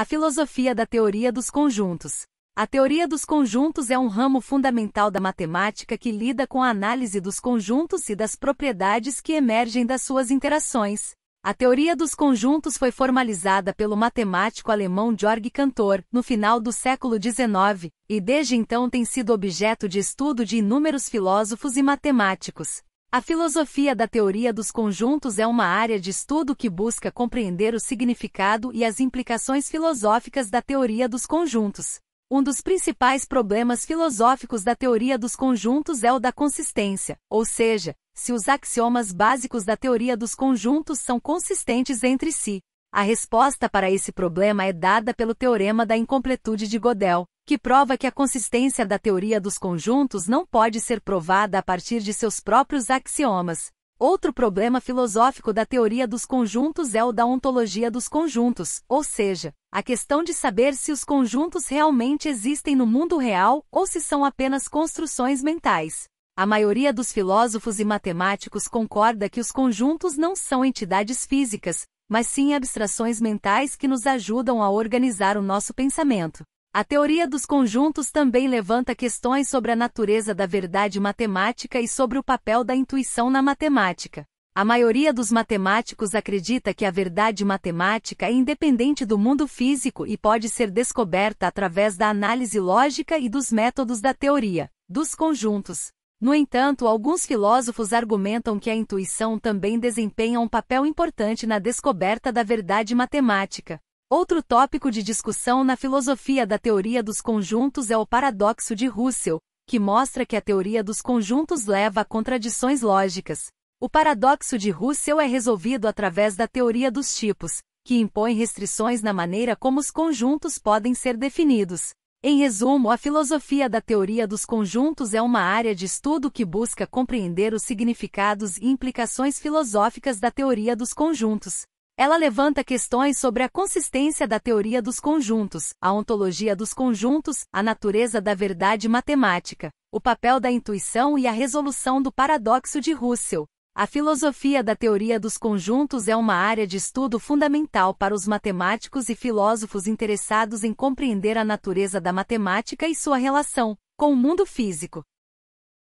A filosofia da teoria dos conjuntos. A teoria dos conjuntos é um ramo fundamental da matemática que lida com a análise dos conjuntos e das propriedades que emergem das suas interações. A teoria dos conjuntos foi formalizada pelo matemático alemão Georg Cantor, no final do século XIX, e desde então tem sido objeto de estudo de inúmeros filósofos e matemáticos. A filosofia da teoria dos conjuntos é uma área de estudo que busca compreender o significado e as implicações filosóficas da teoria dos conjuntos. Um dos principais problemas filosóficos da teoria dos conjuntos é o da consistência, ou seja, se os axiomas básicos da teoria dos conjuntos são consistentes entre si. A resposta para esse problema é dada pelo teorema da incompletude de Gödel, que prova que a consistência da teoria dos conjuntos não pode ser provada a partir de seus próprios axiomas. Outro problema filosófico da teoria dos conjuntos é o da ontologia dos conjuntos, ou seja, a questão de saber se os conjuntos realmente existem no mundo real ou se são apenas construções mentais. A maioria dos filósofos e matemáticos concorda que os conjuntos não são entidades físicas, mas sim abstrações mentais que nos ajudam a organizar o nosso pensamento. A teoria dos conjuntos também levanta questões sobre a natureza da verdade matemática e sobre o papel da intuição na matemática. A maioria dos matemáticos acredita que a verdade matemática é independente do mundo físico e pode ser descoberta através da análise lógica e dos métodos da teoria dos conjuntos. No entanto, alguns filósofos argumentam que a intuição também desempenha um papel importante na descoberta da verdade matemática. Outro tópico de discussão na filosofia da teoria dos conjuntos é o paradoxo de Russell, que mostra que a teoria dos conjuntos leva a contradições lógicas. O paradoxo de Russell é resolvido através da teoria dos tipos, que impõe restrições na maneira como os conjuntos podem ser definidos. Em resumo, a filosofia da teoria dos conjuntos é uma área de estudo que busca compreender os significados e implicações filosóficas da teoria dos conjuntos. Ela levanta questões sobre a consistência da teoria dos conjuntos, a ontologia dos conjuntos, a natureza da verdade matemática, o papel da intuição e a resolução do paradoxo de Russell. A filosofia da teoria dos conjuntos é uma área de estudo fundamental para os matemáticos e filósofos interessados em compreender a natureza da matemática e sua relação com o mundo físico.